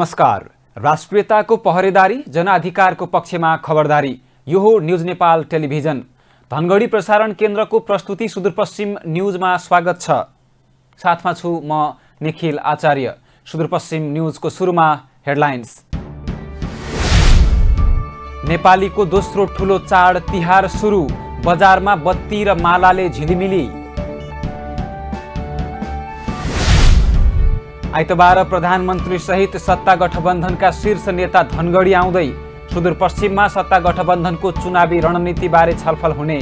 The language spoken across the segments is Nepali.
नमस्कार राष्ट्रियताको पहरेदारी जनाधिकारको पक्षमा खबरदारी यो हो न्युज नेपाल टेलिभिजन धनगढी प्रसारण केन्द्रको प्रस्तुति सुदूरपश्चिम न्युजमा स्वागत छ साथमा छु म निखिल आचार्य सुदूरपश्चिम न्युजको सुरुमा हेडलाइन्स नेपालीको दोस्रो ठुलो चाड तिहार सुरु बजारमा बत्ती र मालाले झिलिमिली आइतबार सहित सत्ता गठबन्धनका शीर्ष नेता धनगढी आउँदै सुदूरपश्चिममा सत्ता गठबन्धनको चुनावी रणनीतिबारे छलफल हुने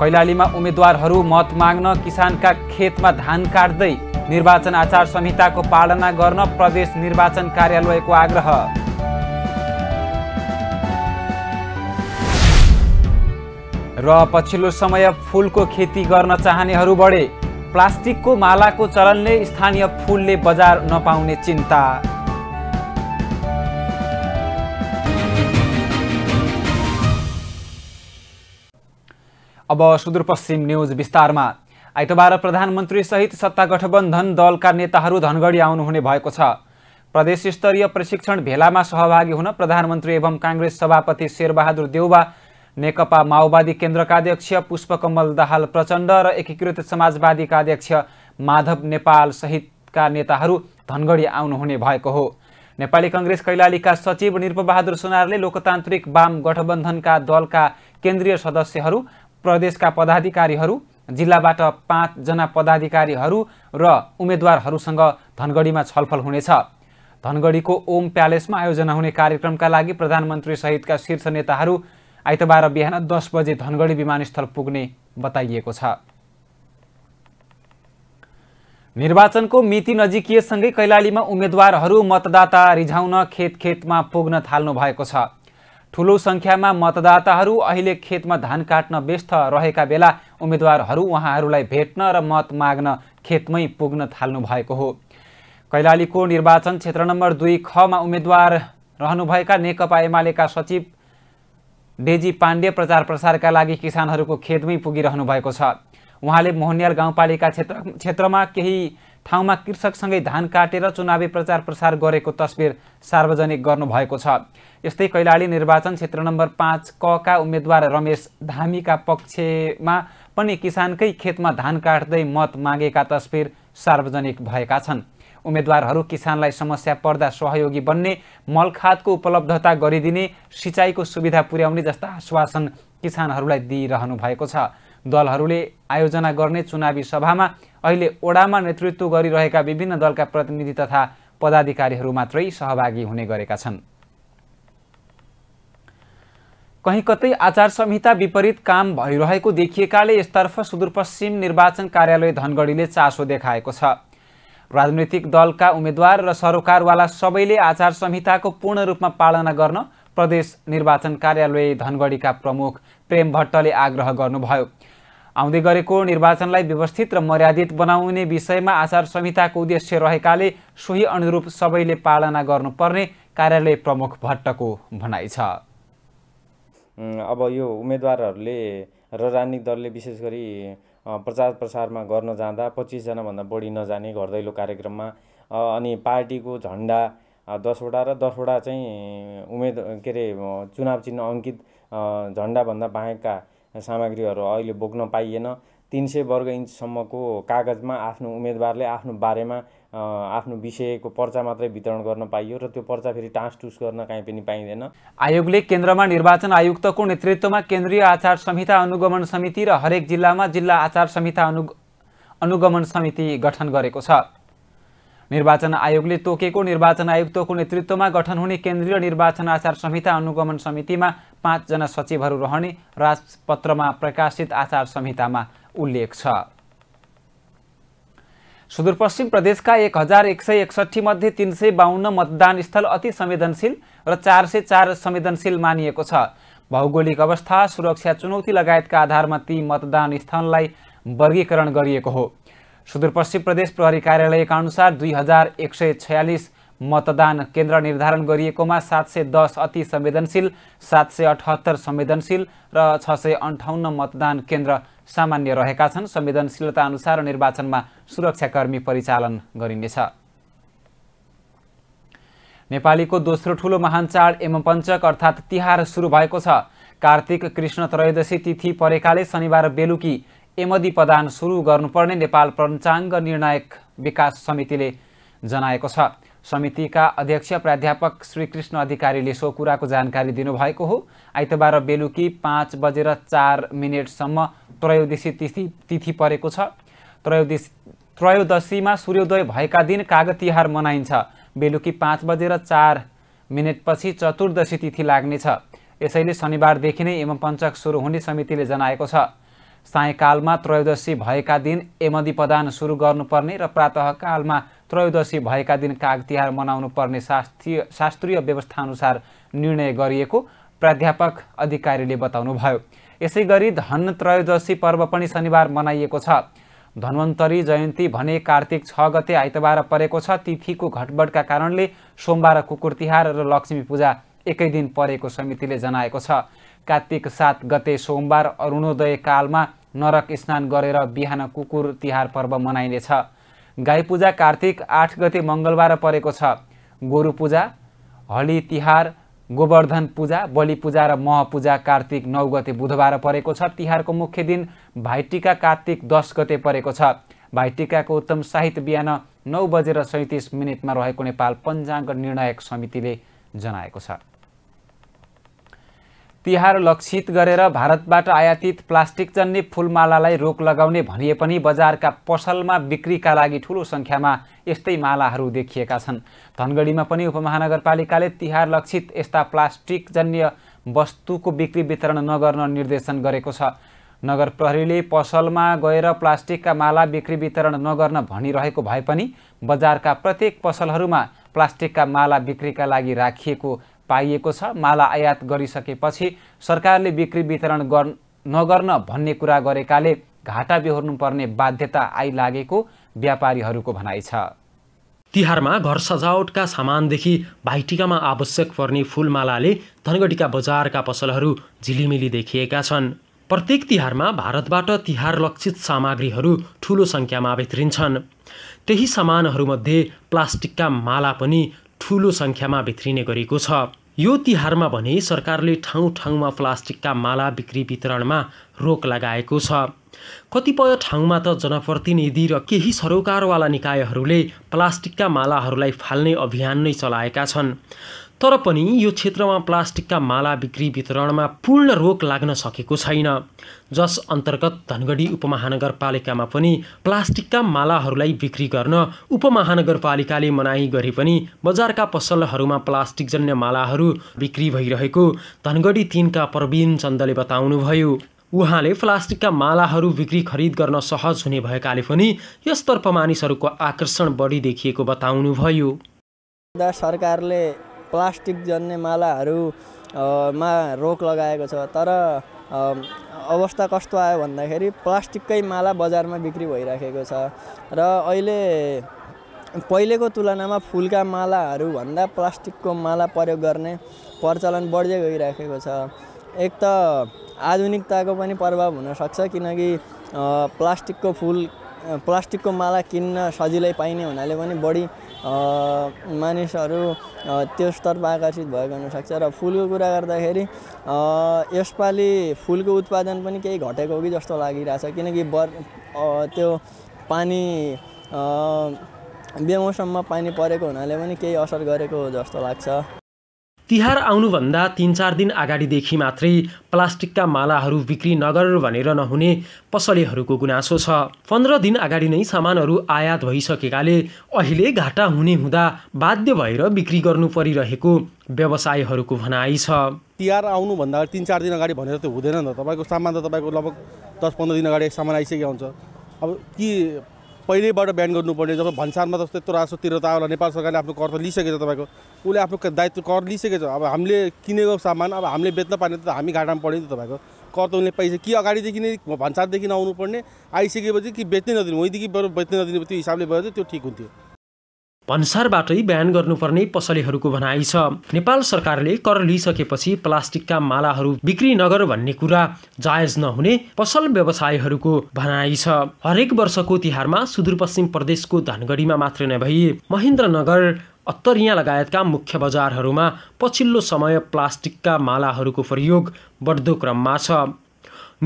कैलालीमा उम्मेद्वारहरू मत माग्न किसानका खेतमा धान काट्दै निर्वाचन आचार संहिताको पालना गर्न प्रदेश निर्वाचन कार्यालयको आग्रह र पछिल्लो समय फुलको खेती गर्न चाहनेहरू बढे प्लास्टिकको मालाको चलनले स्थानीय फुलले बजार नपाउने चिन्ता अब सुदूरपश्चिम न्युज विस्तारमा आइतबार सहित सत्ता गठबन्धन दलका नेताहरू धनगढी आउनुहुने भएको छ प्रदेश स्तरीय प्रशिक्षण भेलामा सहभागी हुन प्रधानमन्त्री एवं काङ्ग्रेस सभापति शेरबहादुर देउवा नेकपा माओवादी केन्द्रका अध्यक्ष पुष्पकमल दाहाल प्रचण्ड र एकीकृत समाजवादीका अध्यक्ष माधव नेपाल सहितका नेताहरू धनगढी आउनुहुने भएको हो नेपाली कङ्ग्रेस कैलालीका सचिव निरपबहादुर सुनारले लोकतान्त्रिक वाम गठबन्धनका दलका केन्द्रीय सदस्यहरू प्रदेशका पदाधिकारीहरू जिल्लाबाट पाँचजना पदाधिकारीहरू र उम्मेद्वारहरूसँग धनगढीमा छलफल हुनेछ धनगढीको ओम प्यालेसमा आयोजना हुने कार्यक्रमका लागि प्रधानमन्त्री सहितका शीर्ष नेताहरू आइतबार बिहान दस बजे धनगढी विमानस्थल पुग्ने बताइएको छ निर्वाचनको मिति नजिकिएसँगै कैलालीमा उम्मेद्वारहरू मतदाता रिझाउन खेत खेतमा पुग्न थाल्नु भएको छ ठुलो सङ्ख्यामा मतदाताहरू अहिले खेतमा धान काट्न व्यस्त रहेका बेला उम्मेद्वारहरू उहाँहरूलाई भेट्न र मत माग्न खेतमै पुग्न थाल्नु भएको हो कैलालीको निर्वाचन क्षेत्र नम्बर दुई खमा उम्मेद्वार रहनुभएका नेकपा एमालेका सचिव डेजी पाण्डे प्रचार प्रसारका लागि किसानहरूको खेतमै पुगिरहनु भएको छ उहाँले मोहनियाल गाउँपालिका क्षेत्र क्षेत्रमा केही ठाउँमा कृषकसँगै धान काटेर चुनावी प्रचार प्रसार गरेको तस्बिर सार्वजनिक गर्नुभएको छ यस्तै कैलाली निर्वाचन क्षेत्र नम्बर पाँच कका उम्मेद्वार रमेश धामीका पक्षमा पनि किसानकै खेतमा धान काट्दै मत मागेका तस्बिर सार्वजनिक भएका छन् उम्मेद्वारहरू किसानलाई समस्या पर्दा सहयोगी बन्ने मलखादको उपलब्धता गरिदिने सिँचाइको सुविधा पुर्याउने जस्ता आश्वासन किसानहरूलाई दिइरहनु भएको छ दलहरूले आयोजना गर्ने चुनावी सभामा अहिले ओडामा नेतृत्व गरिरहेका विभिन्न दलका प्रतिनिधि तथा पदाधिकारीहरू मात्रै सहभागी हुने गरेका छन् कहीँ कतै आचार संहिता विपरीत काम भइरहेको देखिएकाले यसतर्फ सुदूरपश्चिम निर्वाचन कार्यालय धनगढीले चासो देखाएको छ राजनैतिक दलका उम्मेद्वार र सरोकारवाला सबैले आचार संहिताको पूर्ण रूपमा पालना गर्न प्रदेश निर्वाचन कार्यालय धनगढीका प्रमुख प्रेम भट्टले आग्रह गर्नुभयो आउँदै गरेको निर्वाचनलाई व्यवस्थित र मर्यादित बनाउने विषयमा आचार संहिताको उद्देश्य रहेकाले सोही अनुरूप सबैले पालना गर्नुपर्ने कार्यालय प्रमुख भट्टको भनाइ छ अब यो उम्मेदवारहरूले र राजनीतिक दलले विशेष गरी प्रचार प्रसारमा गर्न जाँदा पच्चिसजनाभन्दा बढी नजाने घर दैलो कार्यक्रममा अनि पार्टीको झन्डा दसवटा र दसवटा चाहिँ उम्मेद के अरे चुनाव चिन्ह अङ्कित झन्डाभन्दा बाहेकका सामग्रीहरू अहिले बोक्न पाइएन तिन सय वर्ग इन्चसम्मको कागजमा आफ्नो उम्मेदवारले आफ्नो बारेमा आफ्नो विषयको पर्चा मात्रै वितरण गर्न पाइयो र त्यो पर्चा फेरि टुस गर्न काहीँ पनि पाइँदैन आयोगले केन्द्रमा निर्वाचन आयुक्तको नेतृत्वमा केन्द्रीय आचार संहिता अनुगमन समिति र हरेक जिल्लामा जिल्ला आचार संहिता अनु अनुगमन समिति गठन गरेको छ निर्वाचन आयोगले तोकेको निर्वाचन आयुक्तको नेतृत्वमा गठन हुने केन्द्रीय निर्वाचन आचार संहिता अनुगमन समितिमा पाँचजना सचिवहरू रहने राजपत्रमा प्रकाशित आचार संहितामा उल्लेख छ सुदूरपश्चिम प्रदेशका एक हजार एक सय एकसट्ठी मध्ये तिन सय बाहन्न मतदान स्थल अति संवेदनशील र चार सय चार संवेदनशील मानिएको छ भौगोलिक अवस्था सुरक्षा चुनौती लगायतका आधारमा ती मतदान स्थानलाई वर्गीकरण गरिएको हो सुदूरपश्चिम प्रदेश प्रहरी कार्यालयका अनुसार दुई हजार एक सय छयालिस मतदान केन्द्र निर्धारण गरिएकोमा सात सय दस अति संवेदनशील सात सय अठहत्तर संवेदनशील र छ सय अन्ठाउन्न मतदान केन्द्र सामान्य रहेका छन् संवेदनशीलता अनुसार निर्वाचनमा सुरक्षाकर्मी परिचालन गरिनेछ नेपालीको दोस्रो ठुलो महान चाड एमपञ्चक अर्थात् तिहार सुरु भएको छ कार्तिक कृष्ण त्रयोदशी तिथि परेकाले शनिबार बेलुकी एमदी प्रदान सुरु गर्नुपर्ने नेपाल पञ्चाङ्ग निर्णायक विकास समितिले जनाएको छ समितिका अध्यक्ष प्राध्यापक श्रीकृष्ण अधिकारीले सो कुराको जानकारी दिनुभएको हो आइतबार बेलुकी पाँच बजेर चार मिनटसम्म त्रयोदशी तिथि तिथि परेको छ त्रयोदशी त्रयोदशीमा सूर्योदय भएका दिन काग तिहार मनाइन्छ बेलुकी पाँच बजेर चार मिनटपछि चतुर्दशी तिथि लाग्नेछ यसैले शनिबारदेखि नै पञ्चक सुरु हुने समितिले जनाएको छ सायकालमा त्रयोदशी भएका दिन एमदी प्रदान सुरु गर्नुपर्ने र प्रातःकालमा त्रयोदशी भएका दिन काग तिहार मनाउनु पर्ने शास्त्रीय शास्त्रीय व्यवस्थाअनुसार निर्णय गरिएको प्राध्यापक अधिकारीले बताउनुभयो यसै गरी धन त्रयोदशी पर्व पनि शनिबार मनाइएको छ धन्वन्तरी जयन्ती भने कार्तिक छ गते आइतबार परेको छ तिथिको घटबडका कारणले सोमबार कुकुर तिहार र लक्ष्मी पूजा एकै दिन परेको समितिले जनाएको छ कार्तिक सात गते सोमबार अरुणोदय कालमा नरक स्नान गरेर बिहान कुकुर तिहार पर्व मनाइनेछ गाई पूजा कार्तिक आठ गते मङ्गलबार परेको छ गोरु पूजा हलि तिहार गोवर्धन पूजा बलि पूजा र मह कार्तिक नौ गते बुधबार परेको छ तिहारको मुख्य दिन भाइटिका कार्तिक दस गते परेको छ भाइटिकाको उत्तम साहित्य बिहान नौ बजेर सैँतिस मिनटमा रहेको नेपाल पञ्चाङ्ग निर्णायक समितिले जनाएको छ तिहार लक्षित गरेर भारतबाट आयातित प्लास्टिक जन्ने फुलमालालाई रोक लगाउने भनिए पनि बजारका पसलमा बिक्रीका लागि ठुलो सङ्ख्यामा यस्तै मालाहरू देखिएका छन् धनगढीमा पनि उपमहानगरपालिकाले तिहार लक्षित यस्ता प्लास्टिक जन्य वस्तुको बिक्री वितरण नगर्न निर्देशन गरेको छ नगर प्रहरीले पसलमा गएर प्लास्टिकका माला बिक्री वितरण नगर्न भनिरहेको भए पनि बजारका प्रत्येक पसलहरूमा प्लास्टिकका माला बिक्रीका लागि राखिएको पाइएको छ माला आयात गरिसकेपछि सरकारले बिक्री वितरण गर् नगर्न भन्ने कुरा गरेकाले घाटा बेहोर्नुपर्ने बाध्यता आइलागेको व्यापारीहरूको भनाइ छ तिहारमा घर सजावटका सामानदेखि भाइटिकामा आवश्यक पर्ने फुलमालाले धनगढीका बजारका पसलहरू झिलिमिली देखिएका छन् प्रत्येक तिहारमा भारतबाट तिहार लक्षित सामग्रीहरू ठुलो सङ्ख्यामा भित्रिन्छन् त्यही सामानहरूमध्ये प्लास्टिकका माला पनि ठुलो सङ्ख्यामा भित्रिने गरेको छ यो तिहारमा भने सरकारले ठाउँ ठाउँमा प्लास्टिकका माला बिक्री वितरणमा रोक लगाएको छ कतिपय ठाउँमा त जनप्रतिनिधि र केही सरोकारवाला निकायहरूले प्लास्टिकका मालाहरूलाई फाल्ने अभियान नै चलाएका छन् तर पनि यो क्षेत्रमा प्लास्टिकका माला बिक्री वितरणमा पूर्ण रोक लाग्न सकेको छैन जस अन्तर्गत धनगढी उपमहानगरपालिकामा पनि प्लास्टिकका मालाहरूलाई बिक्री गर्न उपमहानगरपालिकाले मनाही गरे पनि बजारका पसलहरूमा प्लास्टिकजन्य मालाहरू बिक्री भइरहेको धनगढी तिनका प्रवीण चन्दले बताउनुभयो उहाँले प्लास्टिकका मालाहरू बिक्री खरिद गर्न सहज हुने भएकाले पनि यसतर्फ मानिसहरूको आकर्षण बढी देखिएको बताउनुभयो सरकारले प्लास्टिक जन्ने मालाहरू मा रोक लगाएको छ तर अवस्था कस्तो आयो भन्दाखेरि प्लास्टिककै माला बजारमा बिक्री भइराखेको छ र अहिले पहिलेको तुलनामा फुलका मालाहरूभन्दा प्लास्टिकको माला प्रयोग गर्ने प्रचलन बढ्दै गइराखेको छ एक त आधुनिकताको पनि प्रभाव हुनसक्छ किनकि प्लास्टिकको फुल प्लास्टिकको माला किन्न सजिलै पाइने हुनाले पनि बढी मानिसहरू त्यो स्तरमा आकर्षित भएको हुनसक्छ र फुलको कुरा गर्दाखेरि यसपालि फुलको उत्पादन पनि केही घटेको हो कि जस्तो लागिरहेछ किनकि बर त्यो पानी बेमौसममा पानी परेको हुनाले पनि केही असर गरेको जस्तो लाग्छ तिहार आउनुभन्दा तिन चार दिन अगाडिदेखि मात्रै प्लास्टिकका मालाहरू बिक्री नगर भनेर नहुने पसलेहरूको गुनासो छ पन्ध्र दिन अगाडि नै सामानहरू आयात भइसकेकाले अहिले घाटा हुने हुँदा बाध्य भएर बिक्री गर्नु परिरहेको व्यवसायहरूको भनाइ छ तिहार आउनुभन्दा तिन चार दिन अगाडि भनेर त हुँदैन नि त तपाईँको सामान त तपाईँको लगभग दस पन्ध्र दिन अगाडि सामान आइसकेको हुन्छ अब के पहिल्यैबाट बिहान गर्नुपर्ने जब भन्सारमा यत्रो त्यत्रो तिर त होला नेपाल सरकारले आफ्नो कर त छ तपाईँको उसले आफ्नो दायित्व कर लिइसकेको छ अब हामीले किनेको सामान अब हामीले बेच्न पाएन त हामी घाटामा पऱ्यो नि त तपाईँको कर त उसले पैसा कि अगाडिदेखि नै भन्सारदेखि आउनुपर्ने आइसकेपछि कि बेच्नै नदिनु उहीँदेखि बरु बेच्नै नदिनु त्यो हिसाबले भयो चाहिँ त्यो ठिक हुन्थ्यो भन्सारबाटै बयान गर्नुपर्ने पसलेहरूको भनाइ छ नेपाल सरकारले कर लिइसकेपछि प्लास्टिकका मालाहरू बिक्री नगर भन्ने कुरा जायज नहुने पसल व्यवसायहरूको भनाइ छ हरेक वर्षको तिहारमा सुदूरपश्चिम प्रदेशको धनगढीमा मात्र नभई महेन्द्रनगर अत्तरिया लगायतका मुख्य बजारहरूमा पछिल्लो समय प्लास्टिकका मालाहरूको प्रयोग बढ्दो क्रममा छ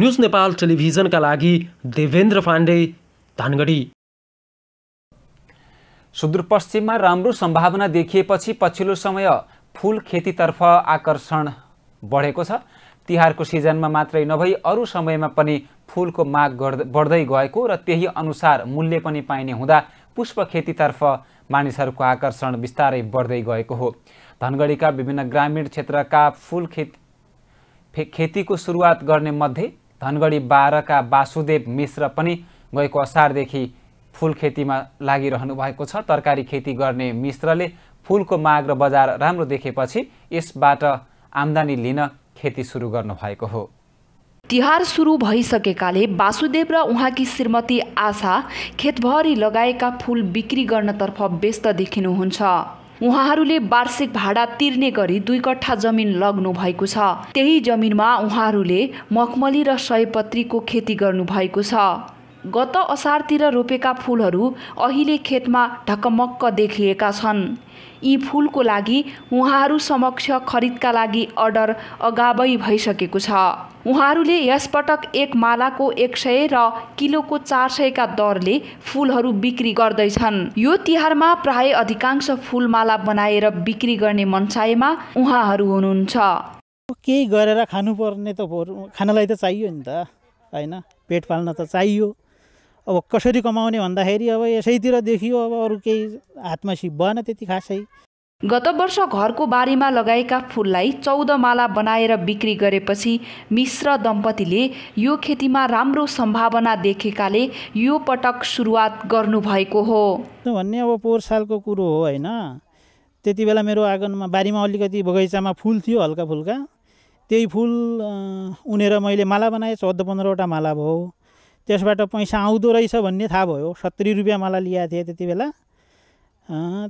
न्युज नेपाल टेलिभिजनका लागि देवेन्द्र पाण्डे धनगढी सुदूरपश्चिममा राम्रो सम्भावना देखिएपछि पछिल्लो समय फुल खेतीतर्फ आकर्षण बढेको छ तिहारको सिजनमा मात्रै नभई अरू समयमा पनि फुलको माग बढ्दै गएको र त्यही अनुसार मूल्य पनि पाइने हुँदा पुष्प खेतीतर्फ मानिसहरूको आकर्षण बिस्तारै बढ्दै गएको हो धनगढीका विभिन्न ग्रामीण क्षेत्रका फुल खेत खेतीको सुरुवात गर्ने मध्ये धनगढी बाह्रका वासुदेव मिश्र पनि गएको असारदेखि फुल खेतीमा लागिरहनु भएको छ तरकारी खेती गर्ने मिश्रले फुलको माग र बजार राम्रो देखेपछि यसबाट आम्दानी लिन खेती सुरु गर्नु भएको हो तिहार सुरु भइसकेकाले वासुदेव र उहाँकी श्रीमती आशा खेतभरि लगाएका फुल बिक्री गर्नतर्फ व्यस्त देखिनुहुन्छ उहाँहरूले वार्षिक भाडा तिर्ने गरी दुई कट्ठा जमिन लग्नु भएको छ त्यही जमिनमा उहाँहरूले मखमली र सयपत्रीको खेती गर्नुभएको छ गत असारतिर रोपेका फुलहरू अहिले खेतमा ढकमक्क देखिएका छन् यी फुलको लागि उहाँहरू समक्ष खरिदका लागि अर्डर अगावै भइसकेको छ उहाँहरूले यसपटक एक मालाको एक सय र किलोको चार सयका दरले फुलहरू बिक्री गर्दैछन् यो तिहारमा प्राय अधिकांश फुलमाला बनाएर बिक्री गर्ने मनसायमा उहाँहरू हुनुहुन्छ केही गरेर खानुपर्ने त खानलाई त चाहियो नि त होइन पेट पाल्न त चाहियो अब कसरी कमाउने भन्दाखेरि अब यसैतिर देखियो अब अरू केही हातमा सिप भएन त्यति खासै गत वर्ष घरको बारीमा लगाएका फुललाई चौध माला बनाएर बिक्री गरेपछि मिश्र दम्पतिले यो खेतीमा राम्रो सम्भावना देखेकाले यो पटक सुरुवात गर्नुभएको हो भन्ने अब पोहोर सालको कुरो हो होइन त्यति बेला मेरो आँगनमा बारीमा अलिकति बगैँचामा फुल थियो हल्का फुल्का त्यही फुल उनेर मैले माला बनाएँ चौध पन्ध्रवटा माला भयो त्यसबाट पैसा आउँदो रहेछ भन्ने थाहा भयो सत्तरी रुपियाँ मलाई लिएको थिएँ त्यति बेला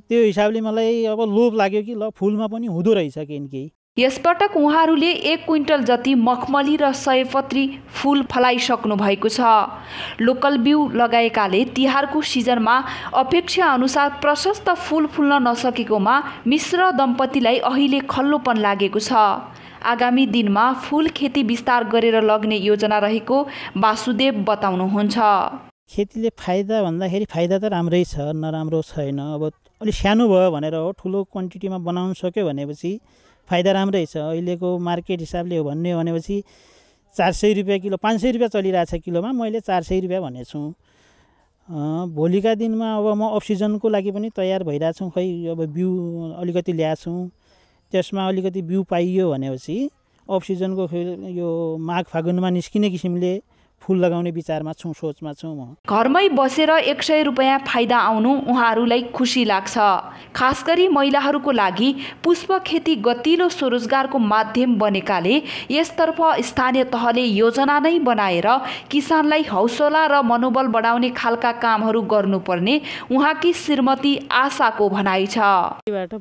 त्यो हिसाबले मलाई अब लोभ लाग्यो कि ल फुलमा पनि हुँदो रहेछ केही न केही यसपटक उहाँहरूले एक क्विन्टल जति मखमली र सयपत्री फुल फलाइसक्नु भएको छ लोकल बिउ लगाएकाले तिहारको सिजनमा अपेक्षा अनुसार प्रशस्त फुल फुल्न नसकेकोमा मिश्र दम्पतिलाई अहिले खल्लोपन लागेको छ आगामी दिनमा फुल खेती विस्तार गरेर लग्ने योजना रहेको वासुदेव बताउनुहुन्छ खेतीले फाइदा भन्दाखेरि फाइदा त राम्रै छ नराम्रो छैन अब अलिक सानो भयो भनेर हो ठुलो क्वान्टिटीमा बनाउनु सक्यो भनेपछि फाइदा राम्रै छ अहिलेको मार्केट हिसाबले हो भन्ने भनेपछि चार सय रुपियाँ किलो पाँच सय रुपियाँ छ किलोमा मैले चार सय रुपियाँ भनेको छु भोलिका दिनमा अब म अक्सिजनको लागि पनि तयार भइरहेछौँ खै अब बिउ अलिकति ल्याएको त्यसमा अलिकति बिउ पाइयो भनेपछि अफ सिजनको यो माघ फागुनमा निस्किने किसिमले फुल लगाउने विचारमा छु सोचमा छु म घरमै बसेर एक सय रुपियाँ फाइदा आउनु उहाँहरूलाई खुसी लाग्छ खास गरी महिलाहरूको लागि पुष्प खेती गतिलो स्वरोजगारको माध्यम बनेकाले यसतर्फ स्थानीय तहले योजना नै बनाएर किसानलाई हौसला र मनोबल बढाउने खालका कामहरू गर्नुपर्ने उहाँकी श्रीमती आशाको भनाइ छ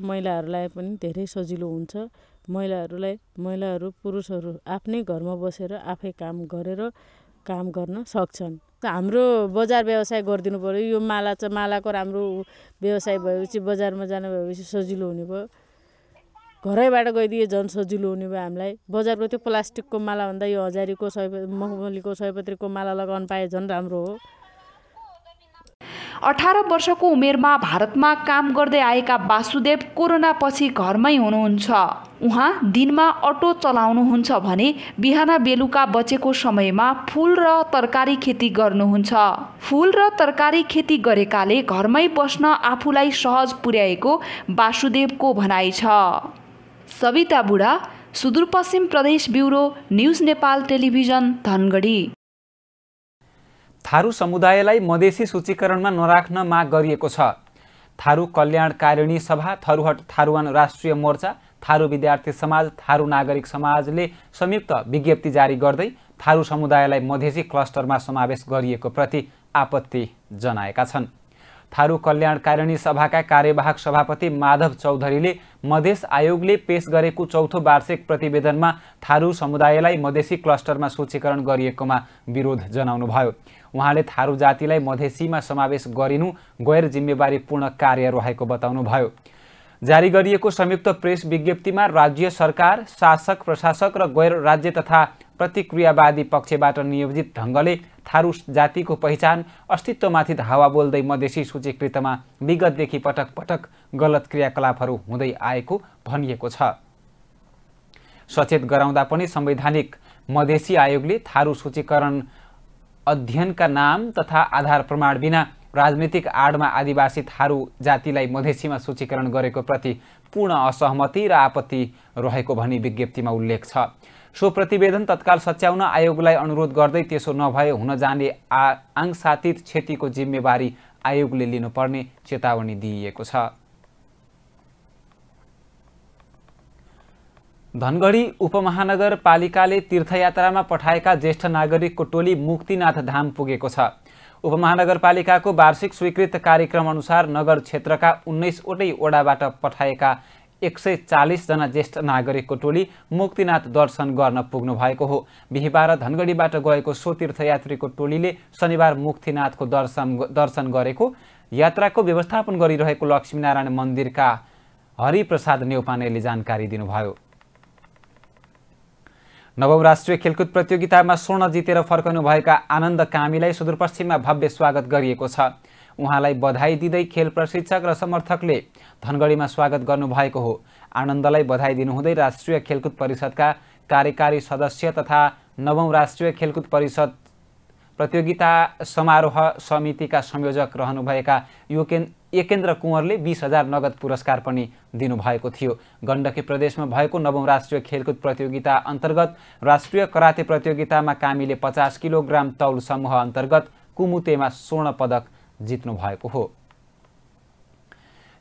महिलाहरूलाई पनि धेरै सजिलो हुन्छ महिलाहरूलाई महिलाहरू पुरुषहरू आफ्नै घरमा बसेर आफै काम गरेर काम गर्न सक्छन् हाम्रो बजार व्यवसाय गरिदिनु पऱ्यो यो माला चाहिँ मालाको राम्रो व्यवसाय भएपछि बजारमा जानु भएपछि सजिलो हुने भयो घरैबाट गइदिए झन् सजिलो हुने भयो हामीलाई बजारको त्यो प्लास्टिकको मालाभन्दा यो हजारीको सयपत्री मखमलीको सयपत्रीको माला लगाउनु पाए झन् राम्रो हो अठार वर्षको उमेरमा भारतमा काम गर्दै आएका वासुदेव कोरोनापछि घरमै हुनुहुन्छ उहाँ दिनमा अटो चलाउनुहुन्छ भने बिहान बेलुका बचेको समयमा फुल र तरकारी खेती गर्नुहुन्छ फुल र तरकारी खेती गरेकाले घरमै बस्न आफूलाई सहज पुर्याएको वासुदेवको भनाइ छ Savita Budha Sudurpashchim Pradesh bureau news Nepal television Dhangadhi Tharu समुदायलाई मधेसी सूचीकरणमा नराख्न माग गरिएको छ थारू कल्याणकारिणी सभा थरूहट थारूवान राष्ट्रिय मोर्चा थारू विद्यार्थी समाज थारू नागरिक समाजले संयुक्त विज्ञप्ति जारी गर्दै थारू समुदायलाई मधेसी क्लस्टरमा समावेश गरिएको प्रति आपत्ति जनाएका छन् थारू कल्याण कल्याणकारिणी सभाका कार्यवाहक सभापति माधव चौधरीले मधेस आयोगले पेश गरेको चौथो वार्षिक प्रतिवेदनमा थारू समुदायलाई मधेसी क्लस्टरमा सूचीकरण गरिएकोमा विरोध जनाउनुभयो उहाँले थारू जातिलाई मधेसीमा समावेश गरिनु गैर जिम्मेवारीपूर्ण कार्य रहेको बताउनुभयो जारी गरिएको संयुक्त प्रेस विज्ञप्तिमा राज्य सरकार शासक प्रशासक र गैर राज्य तथा प्रतिक्रियावादी पक्षबाट नियोजित ढङ्गले थारू जातिको पहिचान अस्तित्वमाथि धावा बोल्दै मधेसी सूचीकृतमा विगतदेखि पटक पटक गलत क्रियाकलापहरू हुँदै आएको भनिएको छ सचेत गराउँदा पनि संवैधानिक मधेसी आयोगले थारू सूचीकरण अध्ययनका नाम तथा आधार प्रमाण बिना राजनीतिक आडमा आदिवासी थारू जातिलाई मधेसीमा सूचीकरण गरेको प्रति पूर्ण असहमति र आपत्ति रहेको भनी विज्ञप्तिमा उल्लेख छ सो प्रतिवेदन तत्काल सच्याउन आयोगलाई अनुरोध गर्दै त्यसो नभए हुन जाने आ आङसातीत क्षतिको जिम्मेवारी आयोगले लिनुपर्ने चेतावनी दिइएको छ धनगढी उपमहानगरपालिकाले तीर्थयात्रामा पठाएका ज्येष्ठ नागरिकको टोली मुक्तिनाथ धाम पुगेको छ उपमहानगरपालिकाको वार्षिक स्वीकृत कार्यक्रम अनुसार नगर क्षेत्रका उन्नाइसवटै वडाबाट पठाएका एक सय चालिसजना ज्येष्ठ नागरिकको टोली मुक्तिनाथ दर्शन गर्न पुग्नु भएको हो बिहिबार धनगढीबाट गएको सो तीर्थयात्रीको टोलीले शनिबार मुक्तिनाथको दर्शन दर्शन गरेको यात्राको व्यवस्थापन गरिरहेको लक्ष्मीनारायण मन्दिरका हरिप्रसाद नेउपानेले जानकारी दिनुभयो नवौँ राष्ट्रिय खेलकुद प्रतियोगितामा स्वर्ण जितेर फर्कनुभएका आनन्द कामीलाई सुदूरपश्चिममा भव्य स्वागत गरिएको छ उहाँलाई बधाई दिँदै खेल प्रशिक्षक र समर्थकले धनगढीमा स्वागत गर्नुभएको हो आनन्दलाई बधाई दिनुहुँदै राष्ट्रिय खेलकुद परिषदका कार्यकारी सदस्य तथा नवौँ राष्ट्रिय खेलकुद परिषद प्रतियोगिता समारोह समितिका संयोजक रहनुभएका युकेन एकेन्द्र कुँवरले बिस हजार नगद पुरस्कार पनि दिनुभएको थियो गण्डकी प्रदेशमा भएको नवौँ राष्ट्रिय खेलकुद प्रतियोगिता अन्तर्गत राष्ट्रिय कराते प्रतियोगितामा कामीले पचास किलोग्राम तौल समूह अन्तर्गत कुमुतेमा स्वर्ण पदक जित्नु भएको हो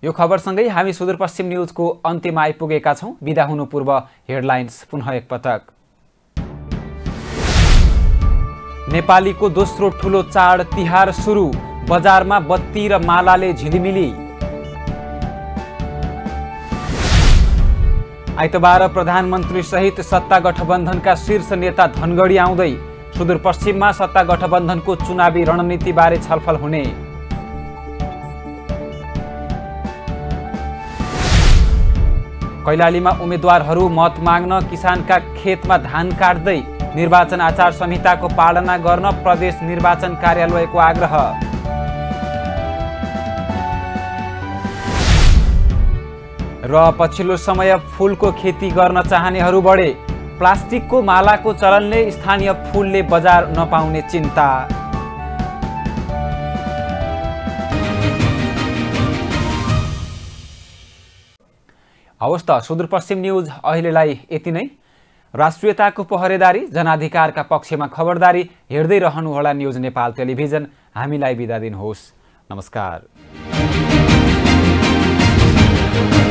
यो खबरसँगै हामी सुदूरपश्चिम न्युजको अन्त्यमा आइपुगेका छौँ बिदा हुनु पूर्व हेडलाइन्स पुनः एकपटक नेपालीको दोस्रो ठुलो चाड तिहार सुरु बजारमा बत्ती र मालाले झिलिमिली आइतबार प्रधानमन्त्री सहित सत्ता गठबन्धनका शीर्ष नेता धनगढी आउँदै सुदूरपश्चिममा सत्ता गठबन्धनको चुनावी रणनीतिबारे छलफल हुने कैलालीमा उम्मेद्वारहरू मत माग्न किसानका खेतमा धान काट्दै निर्वाचन आचार संहिताको पालना गर्न प्रदेश निर्वाचन कार्यालयको आग्रह र पछिल्लो समय फुलको खेती गर्न चाहनेहरू बढे प्लास्टिकको मालाको चलनले स्थानीय फुलले बजार नपाउने चिन्ता हवस् त सुदूरपश्चिम न्युज अहिलेलाई यति नै राष्ट्रियताको पहरेदारी जनाधिकारका पक्षमा खबरदारी हेर्दै रहनुहोला न्युज नेपाल टेलिभिजन हामीलाई बिदा दिनुहोस् नमस्कार